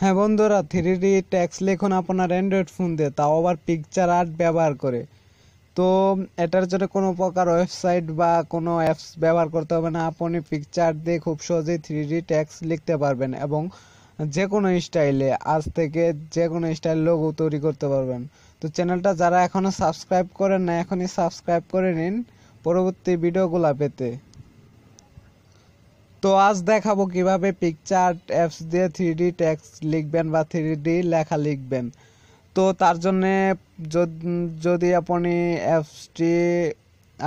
হ্যাঁ বন্ধুরা three D tax লিখুন আপনার অ্যান্ড্রয়েড ফোন দিয়ে তাও আবার পিকচার আর্ট ব্যবহার করে তো এটার জন্য কোনো প্রকার ওয়েবসাইট বা কোনো অ্যাপস ব্যবহার করতে হবে না আপনি পিকচার দিয়ে খুব সহজেই থ্রি ডি ট্যাক্স লিখতে পারবেন এবং যে কোনো স্টাইলে আজ থেকে যে কোনো স্টাইল লোগো তৈরি করতে পারবেন তো চ্যানেলটা যারা এখনও সাবস্ক্রাইব করেন না এখনই সাবস্ক্রাইব করে নিন পরবর্তী ভিডিওগুলো পেতে তো আজ দেখাবো কিভাবে পিকচার অ্যাপস দিয়ে থ্রি ডি ট্যাক্স লিখবেন বা থ্রি ডি লেখা লিখবেন তো তার জন্যে যদি আপনি অ্যাপসটি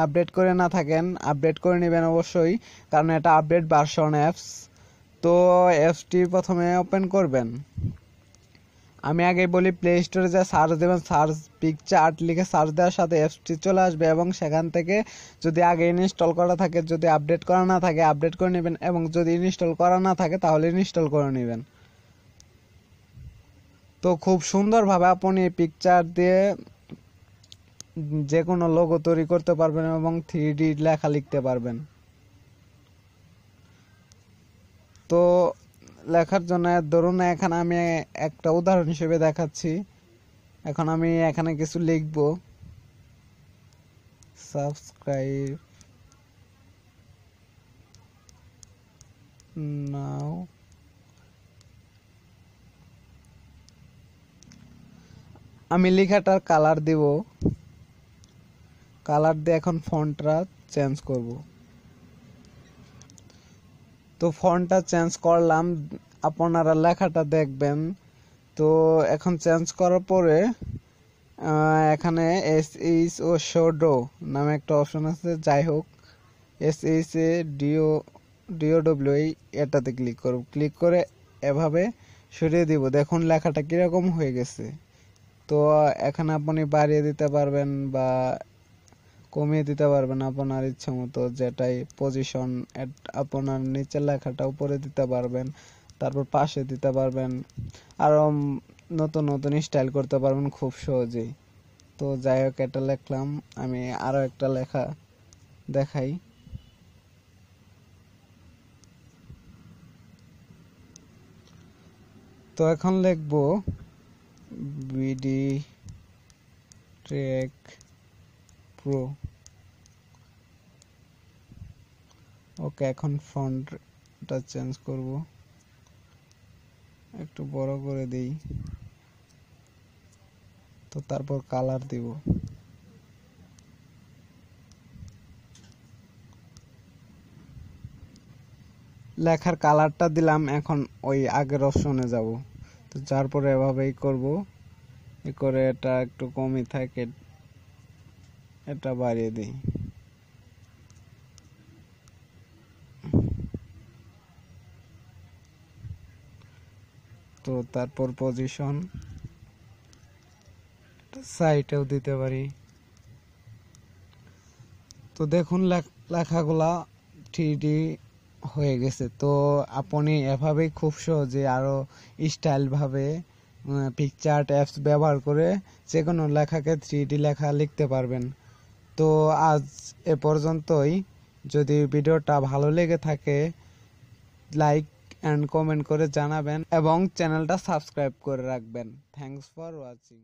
আপডেট করে না থাকেন আপডেট করে নেবেন অবশ্যই কারণ এটা আপডেট ভার্সন অ্যাপস তো অ্যাপসটি প্রথমে ওপেন করবেন আমি আগে বলি প্লে স্টোরে যা সার্চ দেবেন সার্চ পিকচার আর্ট লিখে সার্চ দেওয়ার সাথে অ্যাপসটি চলে আসবে এবং সেখান থেকে যদি আগে ইনস্টল করা থাকে যদি আপডেট করা না থাকে আপডেট করে নেবেন এবং যদি ইনস্টল করা না থাকে তাহলে ইনস্টল করে নেবেন তো খুব সুন্দরভাবে আপনি পিকচার দিয়ে যে কোনো লোগো তৈরি করতে পারবেন এবং থ্রি লেখা লিখতে পারবেন তো লেখার জন্য ধরুন এখানে আমি একটা উদাহরণ হিসেবে দেখাচ্ছি এখন আমি এখানে কিছু লিখব সাবস্ক্রাইব নাও আমি লেখাটার কালার দেব কালার দিয়ে এখন ফন্টটা চেঞ্জ করব তো ফন্টটা চেঞ্জ করলাম আপনারা লেখাটা দেখবেন তো এখন চেঞ্জ করার পরে এখানে এস এইচ ও শোডো নামে একটা অপশন আছে যাই হোক এস এইচ এ ডিও ডিওডব্লিউ এটাতে ক্লিক করব ক্লিক করে এভাবে সরিয়ে দিব দেখুন লেখাটা কীরকম হয়ে গেছে তো এখানে আপনি বাড়িয়ে দিতে পারবেন বা কমিয়ে দিতে পারবেন আপনার ইচ্ছে মতো যেটাই পজিশন আপনার নিচের লেখাটা উপরে দিতে পারবেন তারপর পাশে দিতে পারবেন আরও নতুন নতুন স্টাইল করতে পারবেন খুব সহজেই তো যাই হোক এটা লিখলাম আমি আরও একটা লেখা দেখাই তো এখন লিখব বিডি ট্রেক প্রো ওকে এখন ফন্টটা চেঞ্জ করব একটু বড় করে দেই তো তারপর কালার দিব লেখার কালারটা দিলাম এখন ওই আগের অপশনে যাব তো যার এভাবেই করব এ করে এটা একটু কমই থাকে এটা বাড়িয়ে দিই তো তারপর পজিশন সাইটেও দিতে পারি তো দেখুন লেখাগুলা থ্রি হয়ে গেছে তো আপনি এভাবেই খুব সহজে আরও স্টাইলভাবে পিকচার অ্যাপস ব্যবহার করে যে কোনো লেখাকে থ্রি লেখা লিখতে পারবেন তো আজ এ পর্যন্তই যদি ভিডিওটা ভালো লেগে থাকে লাইক অ্যান্ড কমেন্ট করে জানাবেন এবং চ্যানেলটা সাবস্ক্রাইব করে রাখবেন থ্যাংকস ফর ওয়াচিং